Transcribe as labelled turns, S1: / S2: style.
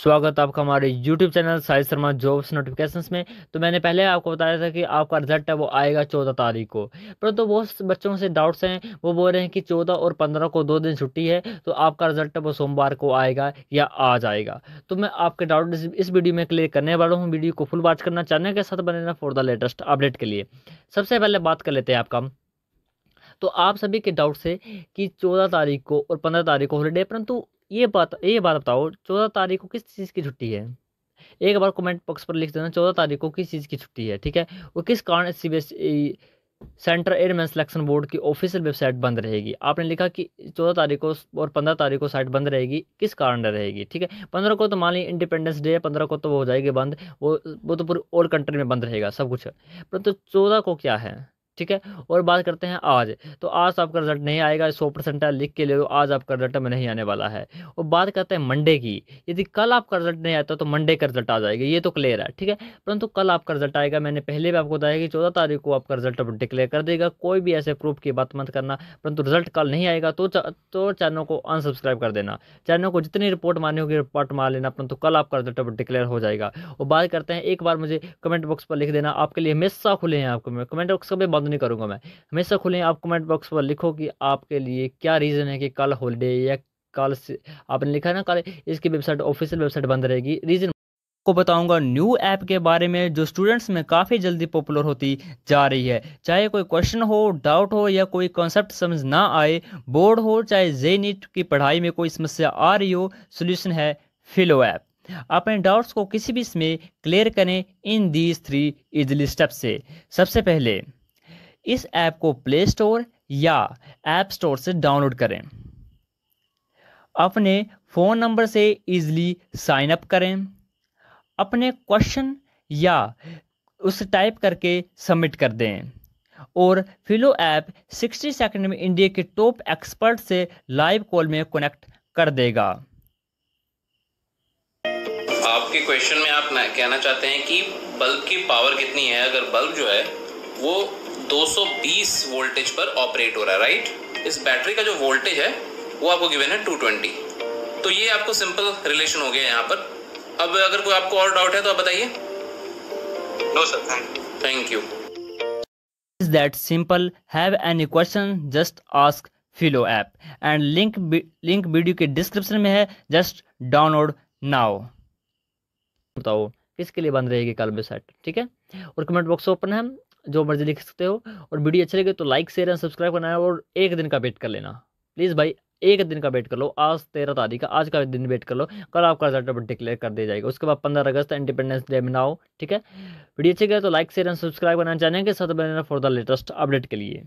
S1: स्वागत आपका हमारे YouTube channel Sai Sharma jobs notifications में तो मैंने पहले आपको बताया था कि आपका रिजल्ट है वो आएगा चौदह तारीख को परंतु तो बहुत बच्चों से डाउट्स हैं वो बोल रहे हैं कि चौदह और पंद्रह को दो दिन छुट्टी है तो आपका रिजल्ट वो सोमवार को आएगा या आज आएगा तो मैं आपके डाउट इस वीडियो में क्लियर करने वाला हूँ वीडियो को फुल वॉच करना चाहने के साथ बने फॉर द लेटेस्ट अपडेट के लिए सबसे पहले बात कर लेते हैं आपका तो आप सभी के डाउट से कि चौदह तारीख को और पंद्रह तारीख को हॉलीडे परंतु ये बात ये बात बताओ चौदह तारीख को किस चीज़ की छुट्टी है एक बार कमेंट बॉक्स पर लिख देना चौदह तारीख को किस चीज़ की छुट्टी है ठीक है वो किस कारण C B S central airman selection board की ऑफिशियल वेबसाइट बंद रहेगी आपने लिखा कि चौदह तारीख को और पंद्रह तारीख को साइट बंद रहेगी किस कारण रहेगी ठीक है पंद्रह को तो मान ली इंडिपेंडेंस डे है पंद्रह को तो वो हो जाएगी बंद वो वो तो पूरी ऑल कंट्री में बंद रहेगा सब कुछ परंतु तो चौदह को क्या है ठीक है और बात करते हैं आज तो आज आपका रिजल्ट नहीं आएगा सौ परसेंट लिख के ले लो आज आपका रिजल्ट में नहीं आने वाला है और बात करते हैं मंडे की यदि कल आपका रिजल्ट नहीं आता तो मंडे का रिजल्ट आ जाएगा ये तो क्लियर है ठीक है परंतु कल आपका रिजल्ट आएगा मैंने पहले भी आपको बताया कि चौदह तारीख को आपका रिजल्ट डिक्लेयर कर देगा कोई भी ऐसे प्रूफ की बात मत करना परंतु रिजल्ट कल नहीं आएगा तो तो चैनल को अनसब्सक्राइब कर देना चैनल को जितनी रिपोर्ट मारनी होगी रिपोर्ट मार लेना परंतु कल आपका रिजल्ट डिक्लेयर हो जाएगा और बात करते हैं एक बार मुझे कमेंट बॉक्स पर लिख देना आपके लिए हमेशा खुले हैं आपको कमेंट बॉक्स का भी बंद नहीं करूँगा मैं हमेशा खुले आप कमेंट बॉक्स पर लिखो कि आपके लिए क्या रीज़न है कि कल हॉलीडे या कल से आपने लिखा ना कल इसकी वेबसाइट ऑफिशियल वेबसाइट बंद रहेगी रीज़न को बताऊंगा न्यू ऐप के बारे में जो स्टूडेंट्स में काफ़ी जल्दी पॉपुलर होती जा रही है चाहे कोई क्वेश्चन हो डाउट हो या कोई कॉन्सेप्ट समझ ना आए बोर्ड हो चाहे जे नीट की पढ़ाई में कोई समस्या आ रही हो सोल्यूशन है फिलो ऐप अपने डाउट्स को किसी भी इसमें क्लियर करें in these three easily step से सबसे पहले इस ऐप को प्ले स्टोर या ऐप स्टोर से डाउनलोड करें अपने फ़ोन नंबर से इजली साइन अप करें अपने क्वेश्चन या उस टाइप करके सबमिट कर दें और फिलो ऐप 60 सेकंड में इंडिया के टॉप एक्सपर्ट से लाइव कॉल में कनेक्ट कर देगा
S2: आपके क्वेश्चन में आप कहना चाहते हैं कि बल्ब की पावर कितनी है अगर बल्ब जो है वो 220 वोल्टेज पर ऑपरेट हो रहा है राइट इस बैटरी का जो वोल्टेज है वो आपको गिवन है 220 तो ये आपको सिंपल रिलेशन हो गया यहाँ पर अब अगर कोई आपको और डाउट है तो आप बताइए no sir thank you
S1: is that simple have any question just ask Filo app and link link video के डिस्क्रिप्शन में है जस्ट डाउनलोड नाउ बताओ किसके लिए बंद रहेगी कल वेबसाइट ठीक है और कमेंट बॉक्स ओपन है जो मर्जी लिख सकते हो और वीडियो अच्छे लगे तो लाइक शेयर एंड सब्सक्राइब करना है और एक दिन का वेट कर लेना प्लीज़ भाई एक दिन का वेट कर लो आज तेरह तारीख का आज का दिन वेट कर लो कल आपका रिजल्ट डिक्लेयर कर दिया जाएगा उसके बाद पंद्रह अगस्त इंडिपेंडेंस डे मनाओ ठीक है वीडियो अच्छी गए तो लाइक शेयर एंड सब्सक्राइब करना चाहेंगे साथ बने फॉर द लेटेस्ट अपडेट के लिए